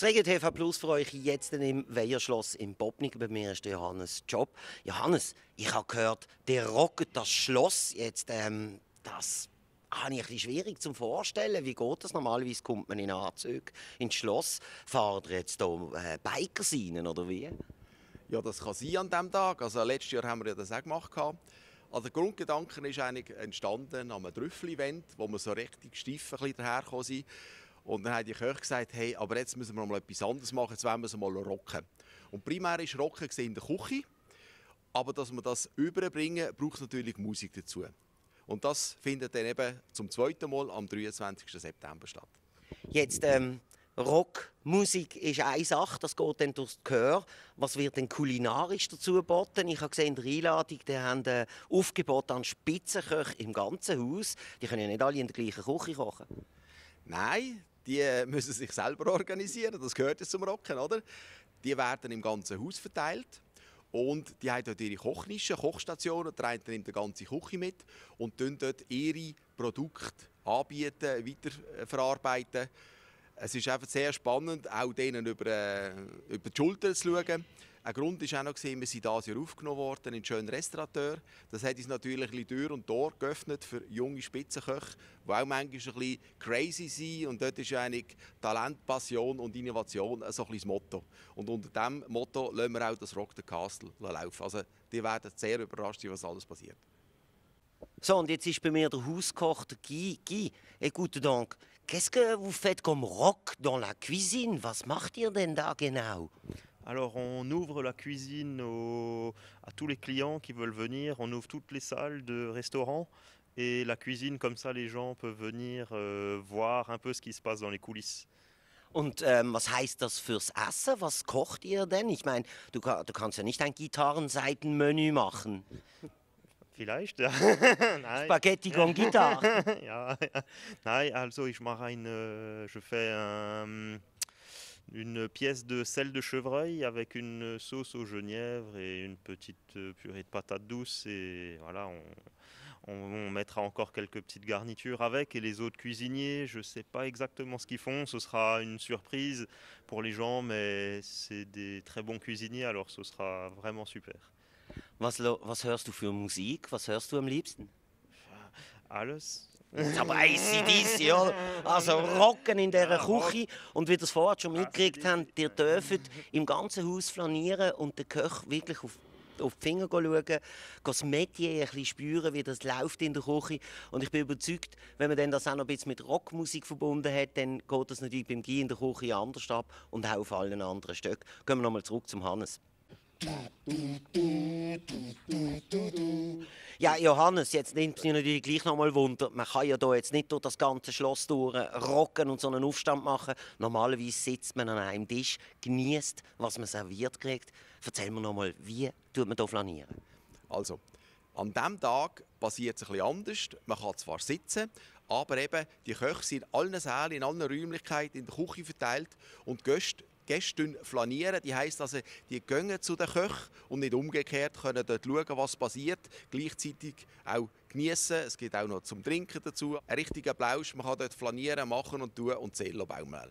Das TV Plus für euch jetzt im Weiherschloss im Bobnig. Bei mir ist Johannes Job. Johannes, ich habe gehört, der rocket das Schloss jetzt. Ähm, das habe ich ein schwierig zu Vorstellen. Wie geht das? Normalerweise kommt man in Anzug ins Schloss. Fahrt ihr jetzt hier äh, Biker sein oder wie? Ja, das kann sein an diesem Tag. Also, letztes Jahr haben wir das auch gemacht. Also der Grundgedanke ist eigentlich entstanden an einem Trüffel-Event, wo wir so richtig steif dahergekommen sind. Und dann haben die Köche gesagt, hey, aber jetzt müssen wir mal etwas anderes machen, jetzt wollen wir es mal rocken. Und primär ist Rocken in der Küche, aber dass wir das überbringen, braucht natürlich Musik dazu. Und das findet dann eben zum zweiten Mal am 23. September statt. Jetzt, ähm, Rock, Musik ist eine Sache, das geht dann durchs Gehör. Was wird denn kulinarisch dazu geboten? Ich habe gesehen, in der Einladung, die haben ein äh, Aufgebot an Spitzenköche im ganzen Haus. Die können ja nicht alle in der gleichen Küche kochen. Nein, die äh, müssen sich selber organisieren, das gehört jetzt zum Rocken, oder? Die werden im ganzen Haus verteilt. Und die haben dort ihre Kochnische, Kochstationen, der eine nimmt die ganze Küche mit und tun dort ihre Produkte anbieten, weiterverarbeiten. Äh, es ist einfach sehr spannend, auch denen über, äh, über die Schulter zu schauen. Ein Grund war auch noch, gewesen, wir sind dieses Jahr aufgenommen worden in schönen Restaurateur». Das hat uns natürlich ein Tür und Tor geöffnet für junge Spitzenköche, die auch manchmal ein bisschen crazy sind. Und dort ist eigentlich Talent, Passion und Innovation so ein bisschen das Motto. Und unter diesem Motto lassen wir auch das «Rock the Castle» laufen. Also die werden sehr überrascht sein, was alles passiert. So, und jetzt ist bei mir der Hauskoch der Guy. Guy, guten Dank. qu'est-ce que vous faites comme rock dans la cuisine? Was macht ihr denn da genau? Alors on ouvre la cuisine aux, à tous les clients qui veulent venir, on ouvre toutes les salles de restaurants et la cuisine, comme ça les gens peuvent venir euh, voir un peu ce qui se passe dans les coulisses. Und ähm, was heißt das fürs Essen? Was kocht ihr denn? Ich meine, du, du kannst ja nicht ein Gitarrenseitenmenü machen. Vielleicht, ja. Spaghetti con Gitarre. ja, ja. Nein, also ich mache ein, äh, je fais un, une pièce de sel de chevreuil avec une sauce au genièvre et une petite euh, purée de patates douces. Et voilà, on, mettra encore quelques petites garnitures avec. Et les autres cuisiniers, je ne sais pas exactement ce qu'ils font. Ce sera une surprise pour les gens, mais c'est des très bons cuisiniers, alors ce sera vraiment super. Was, was hörst du für Musik? Was hörst du am liebsten? Alles. Aber ACDC, oder? Also rocken in dieser Küche. Und wie ihr es vorher schon mitgekriegt habt, ihr dürft im ganzen Haus flanieren und den Köch wirklich auf auf die Finger schauen, das Metier ein bisschen spüren, wie das läuft in der Küche. Und ich bin überzeugt, wenn man dann das auch noch ein bisschen mit Rockmusik verbunden hat, dann geht das natürlich beim Guy in der Küche anders ab und auch auf allen anderen Stöcken. Gehen wir nochmal zurück zum Hannes. Ja, Johannes, jetzt nimmt mich natürlich gleich noch nochmal Wunder. Man kann ja hier jetzt nicht durch das ganze Schloss durch äh, rocken und so einen Aufstand machen. Normalerweise sitzt man an einem Tisch, genießt, was man serviert kriegt. Erzähl mir noch nochmal, wie tut man hier flanieren? Also, an diesem Tag passiert es etwas anders. Man kann zwar sitzen, aber eben die Köche sind in allen Sälen, in allen Räumlichkeiten, in der Küche verteilt und die Gäste Gäste flanieren. Die heisst also, die gehen zu den Köchen und nicht umgekehrt, können dort schauen, was passiert, gleichzeitig auch genießen. Es gibt auch noch zum Trinken dazu. Ein richtiger Blausch, man kann dort flanieren, machen und tun und Zähler baumeln.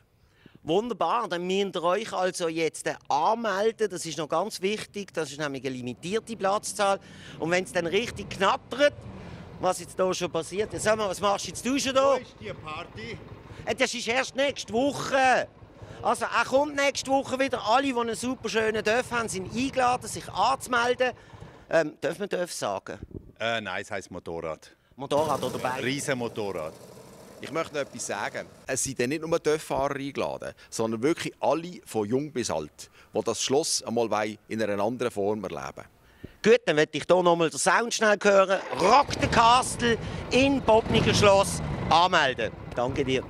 Wunderbar, dann müsst ihr euch also jetzt äh, anmelden. Das ist noch ganz wichtig. Das ist nämlich eine limitierte Platzzahl. Und wenn es dann richtig knattert, was jetzt hier schon passiert, sag mal, was machst du jetzt schon hier? Wo ist die Party? Äh, das ist erst nächste Woche. Also er kommt nächste Woche wieder. Alle, die einen super schönen Dörf haben, sind eingeladen, sich anzumelden. Ähm, dürfen wir Dörf sagen? Äh, nein, es heisst Motorrad. Motorrad oder Bike? Riesenmotorrad. Ich möchte noch etwas sagen. Es sind nicht nur Dörffahrer eingeladen, sondern wirklich alle von jung bis alt, die das Schloss einmal in einer anderen Form erleben Gut, dann werde ich hier nochmal den Sound schnell hören. Rock the Castle in Bobniger Schloss anmelden. Danke dir.